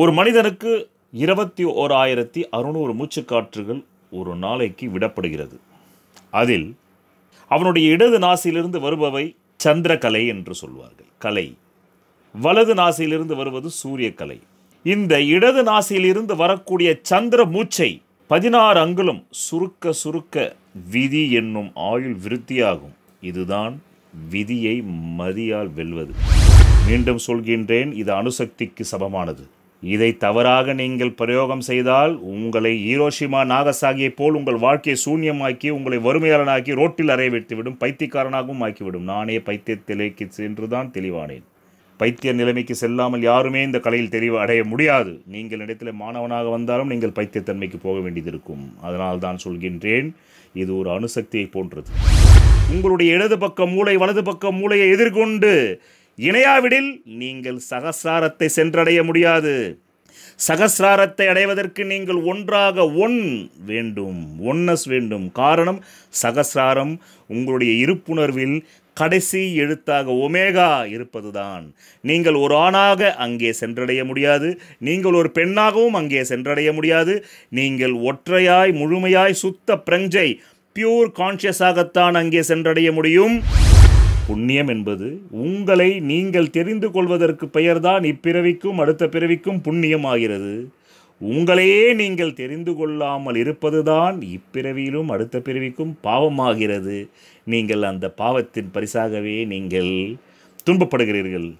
ஒரு மனிதனுக்கு இருபத்தி ஓர் ஆயிரத்தி அறுநூறு மூச்சுக்காற்றுகள் ஒரு நாளைக்கு விடப்படுகிறது அதில் அவனுடைய இடது நாசியிலிருந்து வருபவை சந்திரகலை என்று சொல்வார்கள் கலை வலது நாசியிலிருந்து வருவது சூரியக்கலை இந்த இடது நாசியிலிருந்து வரக்கூடிய சந்திர மூச்சை பதினாறு அங்குலம் சுருக்க சுருக்க விதி என்னும் ஆயுள் விருத்தியாகும் இதுதான் விதியை மதியால் வெல்வது மீண்டும் சொல்கின்றேன் இது அணுசக்திக்கு சமமானது இதை தவறாக நீங்கள் பிரயோகம் செய்தால் உங்களை ஈரோஷிமா நாகசாகியை போல் உங்கள் வாழ்க்கையை சூன்யமாக்கி உங்களை வறுமையாளனாக்கி ரோட்டில் அறைய வைத்துவிடும் பைத்தியக்காரனாகவும் ஆக்கிவிடும் நானே பைத்திய நிலைக்கு தெளிவானேன் பைத்திய நிலைமைக்கு செல்லாமல் யாருமே இந்த கலையில் தெளிவு அடைய முடியாது நீங்கள் இடத்தில் மாணவனாக வந்தாலும் நீங்கள் பைத்தியத்தன்மைக்கு போக வேண்டியது இருக்கும் அதனால் தான் சொல்கின்றேன் இது ஒரு அணுசக்தியை போன்றது உங்களுடைய இடது பக்க மூளை வலது பக்க மூளையை எதிர்கொண்டு இணையாவிடில் நீங்கள் சகசாரத்தை சென்றடைய முடியாது சகசாரத்தை அடைவதற்கு நீங்கள் ஒன்றாக ஒன் வேண்டும் ஒன்னஸ் வேண்டும் காரணம் சகசாரம் உங்களுடைய இருப்புணர்வில் கடைசி எழுத்தாக ஒமேகா இருப்பதுதான் நீங்கள் ஒரு ஆணாக அங்கே சென்றடைய முடியாது நீங்கள் ஒரு பெண்ணாகவும் அங்கே சென்றடைய முடியாது நீங்கள் ஒற்றையாய் முழுமையாய் சுத்த பிரஞ்சை பியூர் கான்ஷியஸாகத்தான் அங்கே சென்றடைய முடியும் புண்ணியம் என்பது உங்களை நீங்கள் தெரிந்து கொள்வதற்கு பெயர்தான் இப்பிறவிக்கும் அடுத்த பிறவிக்கும் புண்ணியம் ஆகிறது உங்களையே நீங்கள் தெரிந்து கொள்ளாமல் இருப்பதுதான் இப்பிறவியிலும் அடுத்த பிறவிக்கும் பாவமாகிறது நீங்கள் அந்த பாவத்தின் பரிசாகவே நீங்கள் துன்பப்படுகிறீர்கள்